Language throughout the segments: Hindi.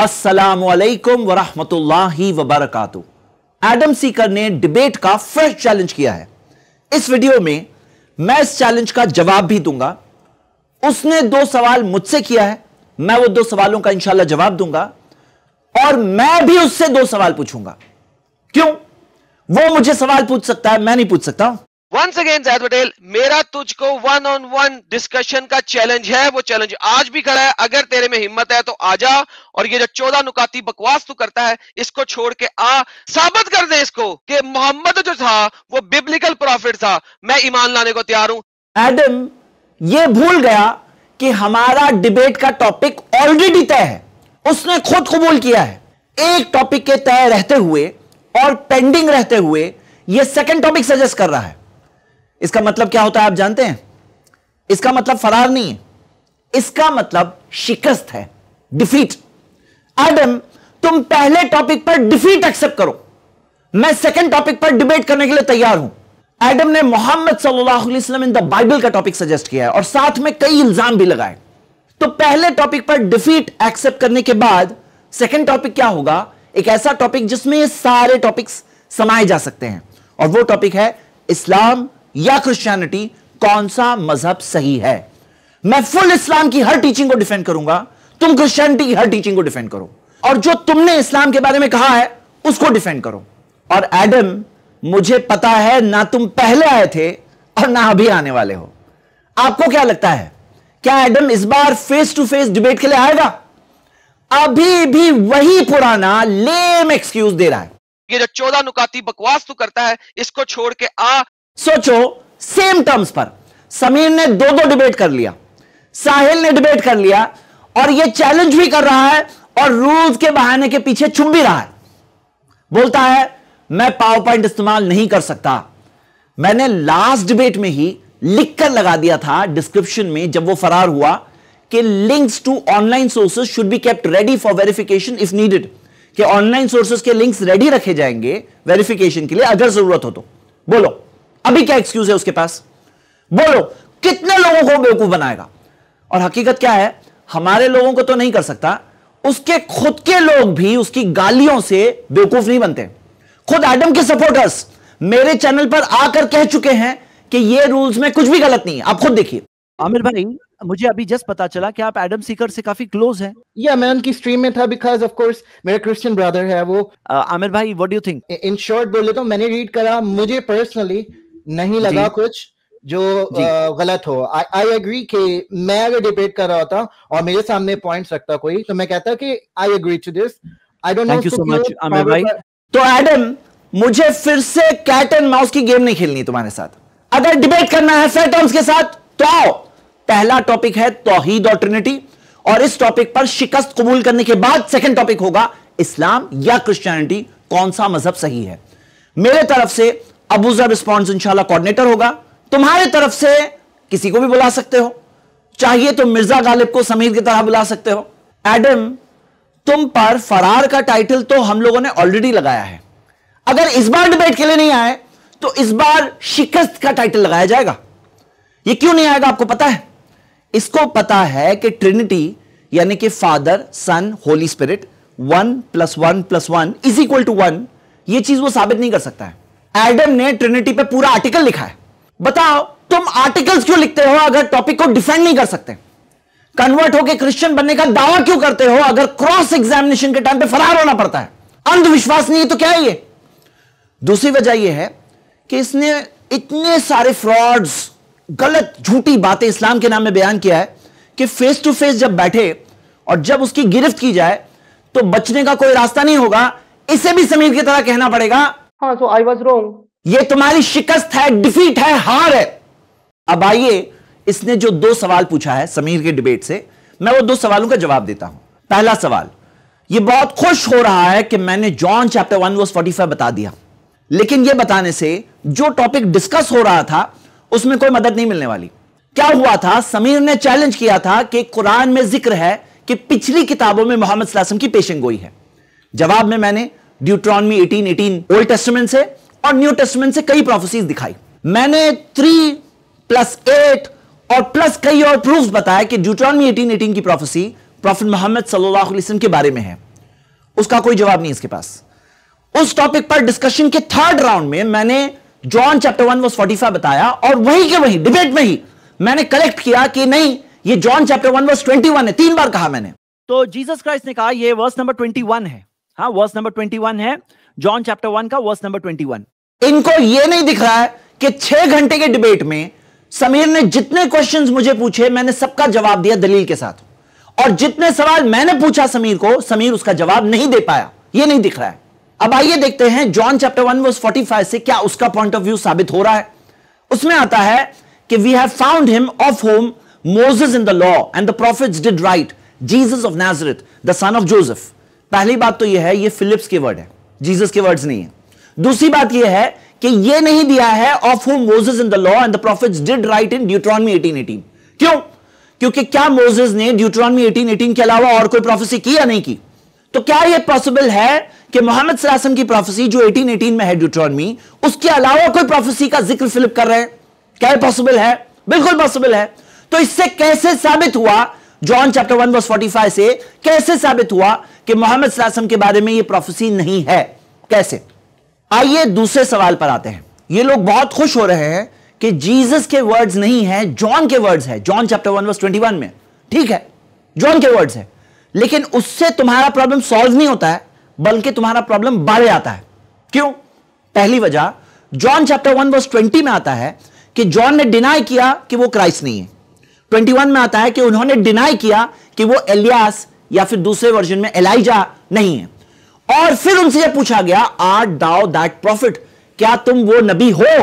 असलकम वरहमतुल्लाहि वबरकू एडम सीकर ने डिबेट का फ्रेश चैलेंज किया है इस वीडियो में मैं इस चैलेंज का जवाब भी दूंगा उसने दो सवाल मुझसे किया है मैं वो दो सवालों का इंशाला जवाब दूंगा और मैं भी उससे दो सवाल पूछूंगा क्यों वो मुझे सवाल पूछ सकता है मैं नहीं पूछ सकता वंस अगेन जायद पटेल मेरा तुझको वन ऑन वन डिस्कशन का चैलेंज है वो चैलेंज आज भी खड़ा है अगर तेरे में हिम्मत है तो आजा और ये जो चौदह नुकाती बकवास तू करता है इसको छोड़ के आ साबित कर दे इसको कि मोहम्मद जो था वो बिब्लिकल प्रॉफिट था मैं ईमान लाने को तैयार हूं एडम ये भूल गया कि हमारा डिबेट का टॉपिक ऑलरेडी तय है उसने खुद कबूल किया है एक टॉपिक के तय रहते हुए और पेंडिंग रहते हुए यह सेकेंड टॉपिक सजेस्ट कर रहा है इसका मतलब क्या होता है आप जानते हैं इसका मतलब फरार नहीं है इसका मतलब शिकस्त है डिफीट एडम तुम पहले टॉपिक पर डिफीट एक्सेप्ट करो मैं सेकंड टॉपिक पर डिबेट करने के लिए तैयार हूं एडम ने मोहम्मद सल्लल्लाहु अलैहि वसल्लम इन द बाइबल का टॉपिक सजेस्ट किया है और साथ में कई इल्जाम भी लगाए तो पहले टॉपिक पर डिफीट एक्सेप्ट करने के बाद सेकंड टॉपिक क्या होगा एक ऐसा टॉपिक जिसमें ये सारे टॉपिक्स समाए जा सकते हैं और वो टॉपिक है इस्लाम या क्रिश्चियनिटी कौन सा मजहब सही है मैं फुल इस्लाम की हर टीचिंग को डिफेंड करूंगा तुम क्रिश्चियनिटी की हर टीचिंग को डिफेंड करो और जो तुमने इस्लाम के बारे में कहा है उसको डिफेंड करो और एडम मुझे पता है ना तुम पहले आए थे और ना अभी आने वाले हो आपको क्या लगता है क्या एडम इस बार फेस टू फेस डिबेट के लिए आएगा अभी भी वही पुराना लेम एक्सक्यूज दे रहा है ये जो चौदह नुकाती बकवास तू करता है इसको छोड़ के आ सोचो सेम टर्म्स पर समीर ने दो दो डिबेट कर लिया साहिल ने डिबेट कर लिया और ये चैलेंज भी कर रहा है और रूल्स के बहाने के पीछे छुप भी रहा है बोलता है मैं पावर पॉइंट इस्तेमाल नहीं कर सकता मैंने लास्ट डिबेट में ही लिखकर लगा दिया था डिस्क्रिप्शन में जब वो फरार हुआ कि links to online sources should be kept ready for verification if needed कि ऑनलाइन सोर्सेज के लिंक्स रेडी रखे जाएंगे वेरिफिकेशन के लिए अगर जरूरत हो तो बोलो अभी क्या एक्सक्यूज है उसके पास बोलो कितने लोगों को बेवकूफ बनाएगा और हकीकत क्या है हमारे लोगों को तो नहीं कर सकता उसके खुद के लोग भी उसकी गालियों से बेवकूफ नहीं बनते खुद एडम के सपोर्टर्स मेरे चैनल पर आकर कह चुके हैं कि ये रूल्स में कुछ भी गलत नहीं है आप खुद देखिए आमिर भाई मुझे अभी जस्ट पता चला कि आप एडम सीकर से काफी क्लोज हैं या yeah, मैं उनकी स्ट्रीम में था बिकॉज ऑफ कोर्स मेरा क्रिश्चियन ब्रदर है वो uh, आमिर भाई what do you think in short बोले तो मैंने रीड करा मुझे पर्सनली नहीं लगा कुछ जो गलत हो आई एग्री कि मैं अगर डिबेट कर रहा होता और मेरे सामने पॉइंट्स रखता कोई तो मैं कहता कि I agree to this I don't thank you so much Aamir भाई तो एडम मुझे फिर से कैट एंड माउस की गेम नहीं खेलनी तुम्हारे साथ अगर डिबेट करना है सर टर्म्स के साथ तो पहला टॉपिक है तोहीद और ट्रिनिटी और इस टॉपिक पर शिकस्त कबूल करने के बाद सेकंड टॉपिक होगा इस्लाम या क्रिश्चियनिटी कौन सा मजहब सही है मेरे तरफ से अबूजा रिस्पॉन्स इंशाला कोऑर्डिनेटर होगा तुम्हारे तरफ से किसी को भी बुला सकते हो चाहिए तो मिर्जा गालिब को समीर की तरह बुला सकते हो एडम तुम पर फरार का टाइटल तो हम लोगों ने ऑलरेडी लगाया है अगर इस बार डिबेट के लिए नहीं आए तो इस बार शिकस्त का टाइटल लगाया जाएगा ये क्यों नहीं आएगा आपको पता है इसको पता है कि ट्रिनिटी यानी कि father son holy spirit one plus one plus one is equal to one ये चीज वो साबित नहीं कर सकता है एडम ने ट्रिनिटी पे पूरा आर्टिकल लिखा है बताओ तुम आर्टिकल्स क्यों लिखते हो अगर टॉपिक को डिफेंड नहीं कर सकते कन्वर्ट होकर क्रिश्चियन बनने का दावा क्यों करते हो अगर क्रॉस एग्जामिनेशन के टाइम पे फरार होना पड़ता है अंधविश्वास नहीं है तो क्या है ये दूसरी वजह यह है कि इसने इतने सारे फ्रॉड्स गलत झूठी बातें इस्लाम के नाम में बयान किया है कि फेस टू फेस जब बैठे और जब उसकी गिरफ्त की जाए तो बचने का कोई रास्ता नहीं होगा इसे भी समीर की तरह कहना पड़ेगा हाँ सो आई वॉज रॉन्ग ये तुम्हारी शिकस्त है डिफीट है हार है अब आइए इसने जो दो सवाल पूछा है समीर के डिबेट से मैं वो दो सवालों का जवाब देता हूं पहला सवाल ये बहुत खुश हो रहा है कि मैंने John chapter one verse forty five बता दिया लेकिन ये बताने से जो टॉपिक डिस्कस हो रहा था उसमें कोई मदद नहीं मिलने वाली क्या हुआ था समीर ने चैलेंज किया था कि कुरान में जिक्र है कि पिछली किताबों में मोहम्मद की पेशेंगोई है जवाब में मैंने ड्यूट्रॉनमी एटीन ओल्ड टेस्टमेंट से और न्यू टेस्टमेंट से कई प्रोफेसीज दिखाई मैंने थ्री प्लस एट और प्लस कई और प्रूफ बताया कि ड्यूट्रॉनमी 1818 की प्रोफेसी प्रॉफिट मोहम्मद सल्लल्लाहु अलैहि वसल्लम के बारे में है उसका कोई जवाब नहीं इसके पास उस टॉपिक पर डिस्कशन के थर्ड राउंड में मैंने John chapter one verse five बताया और वही के वही डिबेट में ही मैंने कलेक्ट किया कि नहीं ये John chapter one verse one है तीन बार कहा मैंने तो जीसस क्राइस्ट ने कहा ये वर्स नंबर वन है हाँ वर्स नंबर ट्वेंटी वन है जॉन चैप्टर वन का वर्स नंबर ट्वेंटी वन इनको ये नहीं दिख रहा है कि छह घंटे के डिबेट में समीर ने जितने क्वेश्चंस मुझे पूछे मैंने सबका जवाब दिया दलील के साथ और जितने सवाल मैंने पूछा समीर को समीर उसका जवाब नहीं दे पाया ये नहीं दिख रहा है अब आइए देखते हैं John chapter one verse five से क्या उसका पॉइंट ऑफ व्यू साबित हो रहा है उसमें आता है कि we have found him of whom Moses in the law and the prophets did write Jesus of Nazareth the son of Joseph पहली बात तो यह है ये फिलिप्स के वर्ड है जीसस के वर्ड्स नहीं है दूसरी बात यह है कि ये नहीं दिया है of whom Moses in the law and the prophets did write in Deuteronomy eighteen eighteen क्यों क्योंकि क्या मोजेस ने ड्यूट्रॉनमी एटीन एटीन के अलावा और कोई प्रोफेसी की या नहीं की तो क्या यह पॉसिबल है कि मोहम्मद सरासम की प्रोफेसी जो एटीन एटीन में है ड्यूट्रॉनमी उसके अलावा कोई प्रोफेसी का जिक्र फिलिप कर रहे हैं क्या पॉसिबल है बिल्कुल पॉसिबल है तो इससे कैसे साबित हुआ John chapter one verse five से कैसे साबित हुआ कि मोहम्मद के बारे में यह प्रोफेसी नहीं है कैसे आइए दूसरे सवाल पर आते हैं ये लोग बहुत खुश हो रहे हैं कि जीसस के वर्ड्स नहीं है जॉन के वर्ड्स है जॉन चैप्टर वन वर्स 21 में ठीक है जॉन के वर्ड्स है लेकिन उससे तुम्हारा प्रॉब्लम सॉल्व नहीं होता है बल्कि तुम्हारा प्रॉब्लम बढ़ जाता है क्यों पहली वजह John chapter one verse twenty में आता है कि जॉन ने डिनाई किया कि वो क्राइस्ट नहीं है 21 में आता है कि उन्होंने डिनाई किया कि वो एलियास या फिर दूसरे वर्जन में एलाइजा नहीं है और फिर उनसे जब पूछा गया आर दाओ दैट प्रॉफिट क्या तुम वो नबी हो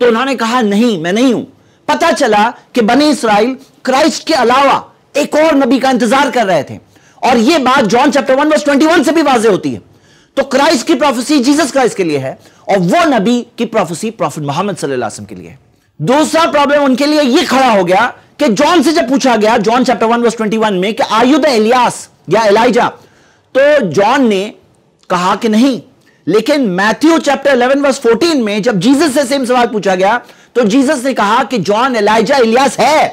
तो उन्होंने कहा नहीं मैं नहीं हूं पता चला कि बनी इसराइल क्राइस्ट के अलावा एक और नबी का इंतजार कर रहे थे और यह बात John chapter one verse one से भी वाजे होती है तो क्राइस्ट की प्रोफेसी जीसस क्राइस्ट के लिए है और वो नबी की प्रोफेसी प्रॉफिट मोहम्मद सल्लल्लाहु अलैहि वसल्लम के लिए है दूसरा प्रॉब्लम उनके लिए ये खड़ा हो गया कि जॉन से जब पूछा गया John chapter one verse one में कि आर यू द एलियास या एलाइजा तो जॉन ने कहा कि नहीं लेकिन Matthew chapter eleven verse fourteen में जब जीसस से सेम सवाल पूछा गया तो जीसस ने कहा कि जॉन एलाइजा इलियास है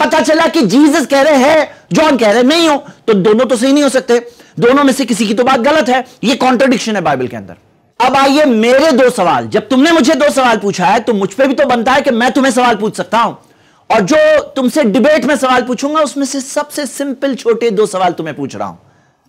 पता चला कि जीसस कह रहे हैं जॉन कह रहे नहीं हो तो दोनों तो सही नहीं हो सकते दोनों में से किसी की तो बात गलत है ये कॉन्ट्रोडिक्शन है बाइबल के अंदर अब आइए मेरे दो सवाल जब तुमने मुझे दो सवाल पूछा है तो मुझ पर भी तो बनता है कि मैं तुम्हें सवाल पूछ सकता हूं और जो तुमसे डिबेट में सवाल पूछूंगा उसमें से सबसे सिंपल छोटे दो सवाल तुम्हें तो पूछ रहा हूं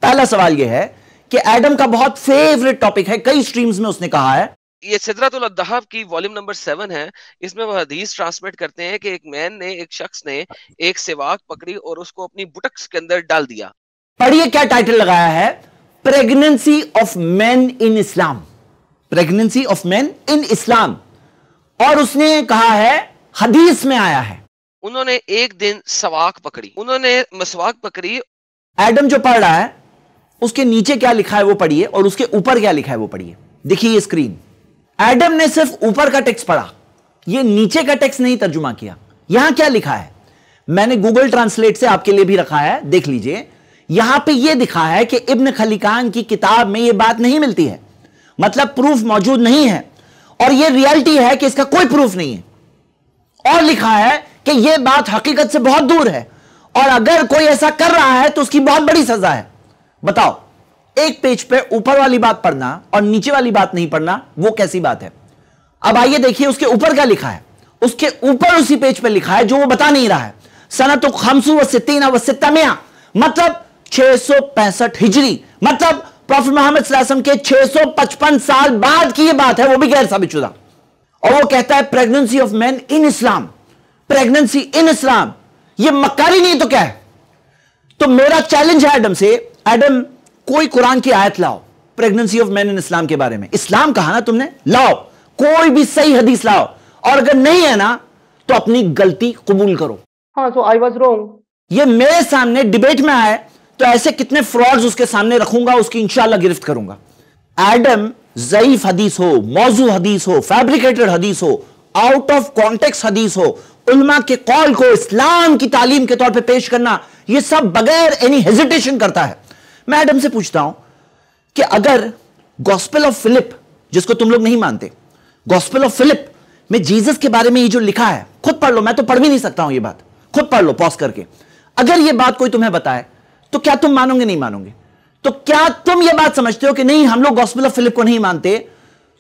पहला सवाल यह है कि एडम का बहुत फेवरेट टॉपिक है कई स्ट्रीम्स में उसने कहा है ये सिदरातुल अदहब की वॉल्यूम नंबर सेवन है इसमें वह हदीस ट्रांसमिट करते हैं कि एक मैन ने एक शख्स ने एक सेवाक पकड़ी और उसको अपनी बुटक्स के अंदर डाल दिया पढ़िए क्या टाइटल लगाया है pregnancy of man in Islam pregnancy of man in Islam और उसने कहा है हदीस में आया है उन्होंने एक दिन सवाक पकड़ी उन्होंने मसवाक पकड़ी एडम जो पढ़ रहा है उसके नीचे क्या लिखा है वो पढ़िए और उसके ऊपर क्या लिखा है वो पढ़िए देखिए स्क्रीन एडम ने सिर्फ ऊपर का टेक्स्ट पढ़ा ये नीचे का टेक्स्ट नहीं तर्जुमा किया यहां क्या लिखा है मैंने गूगल ट्रांसलेट से आपके लिए भी रखा है देख लीजिए यहां पे ये दिखा है कि इब्न खलीकान की किताब में ये बात नहीं मिलती है मतलब प्रूफ मौजूद नहीं है और ये रियलिटी है कि इसका कोई प्रूफ नहीं है और लिखा है कि यह बात हकीकत से बहुत दूर है और अगर कोई ऐसा कर रहा है तो उसकी बहुत बड़ी सजा है बताओ एक पेज पे ऊपर वाली बात पढ़ना और नीचे वाली बात नहीं पढ़ना वो कैसी बात है अब आइए देखिए उसके ऊपर क्या लिखा है उसके ऊपर उसी पेज पे लिखा है जो वो बता नहीं रहा है सनत खमसू व मतलब व सौ मतलब हिजरी मतलब प्रोफेट मोहम्मद के 655 साल बाद की ये बात है वो भी गैर साबित और वो कहता है pregnancy of man in Islam pregnancy in Islam ये मक्कारी नहीं तो क्या है तो मेरा चैलेंज है एडम से एडम कोई कुरान की आयत लाओ pregnancy of man in Islam के बारे में इस्लाम कहा ना तुमने लाओ कोई भी सही हदीस लाओ और अगर नहीं है ना तो अपनी गलती कबूल करो हाँ सो आई वॉज रॉन्ग ये मेरे सामने डिबेट में आया तो ऐसे कितने फ्रॉड्स उसके सामने रखूंगा उसकी इंशाला गिरफ्त करूंगा एडम जईफ हदीस हो मौजू हदीस हो फैब्रिकेटेड हदीस हो आउट ऑफ कॉन्टेक्स हदीस हो उलमा के कॉल को इस्लाम की तालीम के तौर पे पेश करना ये सब बगैर एनी हेजिटेशन करता है मैं एडम से पूछता हूं कि अगर गॉस्पेल ऑफ फिलिप जिसको तुम लोग नहीं मानते गॉस्पेल ऑफ फिलिप में जीसस के बारे में ये जो लिखा है खुद पढ़ लो मैं तो पढ़ भी नहीं सकता हूं ये बात खुद पढ़ लो पॉज करके अगर ये बात कोई तुम्हें बताए तो क्या तुम मानोगे नहीं मानोगे तो क्या तुम ये बात समझते हो कि नहीं हम लोग गॉस्पेल ऑफ फिलिप को नहीं मानते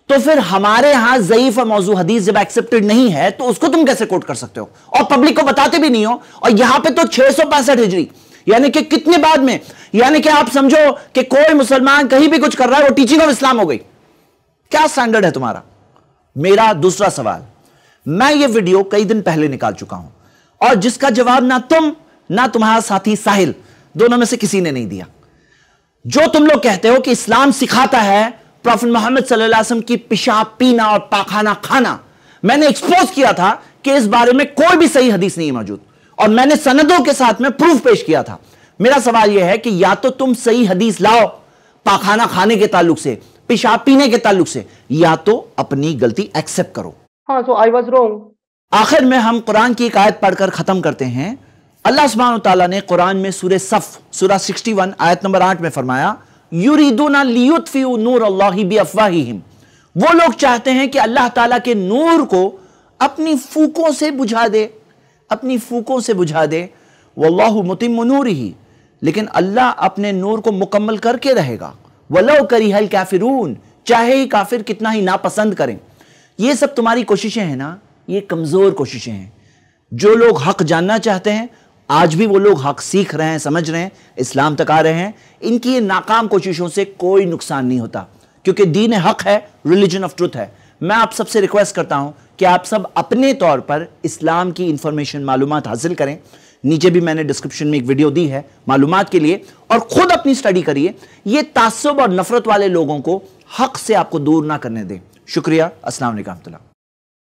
तो फिर हमारे यहां जयीफ और मौजू हदीस जब एक्सेप्टेड नहीं है तो उसको तुम कैसे कोट कर सकते हो और पब्लिक को बताते भी नहीं हो और यहां पे तो छह सौ पैंसठ हिजरी यानी कि कितने बाद में यानी कि आप समझो कि कोई मुसलमान कहीं भी कुछ कर रहा है वो टीचिंग ऑफ इस्लाम हो गई क्या स्टैंडर्ड है तुम्हारा मेरा दूसरा सवाल मैं ये वीडियो कई दिन पहले निकाल चुका हूं और जिसका जवाब ना तुम ना तुम्हारा साथी साहिल दोनों में से किसी ने नहीं दिया जो तुम लोग कहते हो कि इस्लाम सिखाता है प्रॉफिट मोहम्मद सल्लल्लाहु की पेशाब पीना और पाखाना खाना मैंने एक्सपोज किया था कि इस बारे में कोई भी सही हदीस नहीं मौजूद और मैंने सनदों के साथ में प्रूफ पेश किया था मेरा सवाल यह है कि या तो तुम सही हदीस लाओ पाखाना खाने के ताल्लुक से पिशाब पीने के ताल्लुक से या तो अपनी गलती एक्सेप्ट करो हाँ तो आई वॉज रॉन्ग आखिर में हम कुरान की एक आयत पढ़कर खत्म करते हैं अल्लाह सुबह ने कुरान में सूर्य सफ़ सूरा 61 आयत नंबर आठ में फरमाया युरीदोना लियुतफ़ी नूर अल्लाह बफवाहिम वो लोग चाहते हैं कि अल्लाह ताला के नूर को अपनी फूकों से बुझा दे अपनी फूकों से बुझा दे वल्लाह मुतिम नूर ही लेकिन अल्लाह अपने नूर को मुकम्मल करके रहेगा वलो करी हल काफिरून चाहे ही काफिर कितना ही नापसंद करें ये सब तुम्हारी कोशिशें हैं ना ये कमज़ोर कोशिशें हैं जो लोग हक जानना चाहते हैं आज भी वो लोग हक सीख रहे हैं समझ रहे हैं इस्लाम तक आ रहे हैं इनकी ये नाकाम कोशिशों से कोई नुकसान नहीं होता क्योंकि दीन हक है रिलीजन ऑफ ट्रुथ है मैं आप सबसे रिक्वेस्ट करता हूं कि आप सब अपने तौर पर इस्लाम की इंफॉर्मेशन मालूम हासिल करें नीचे भी मैंने डिस्क्रिप्शन में एक वीडियो दी है मालूम के लिए और खुद अपनी स्टडी करिए ये तासब और नफरत वाले लोगों को हक से आपको दूर ना करने दें शुक्रिया असलम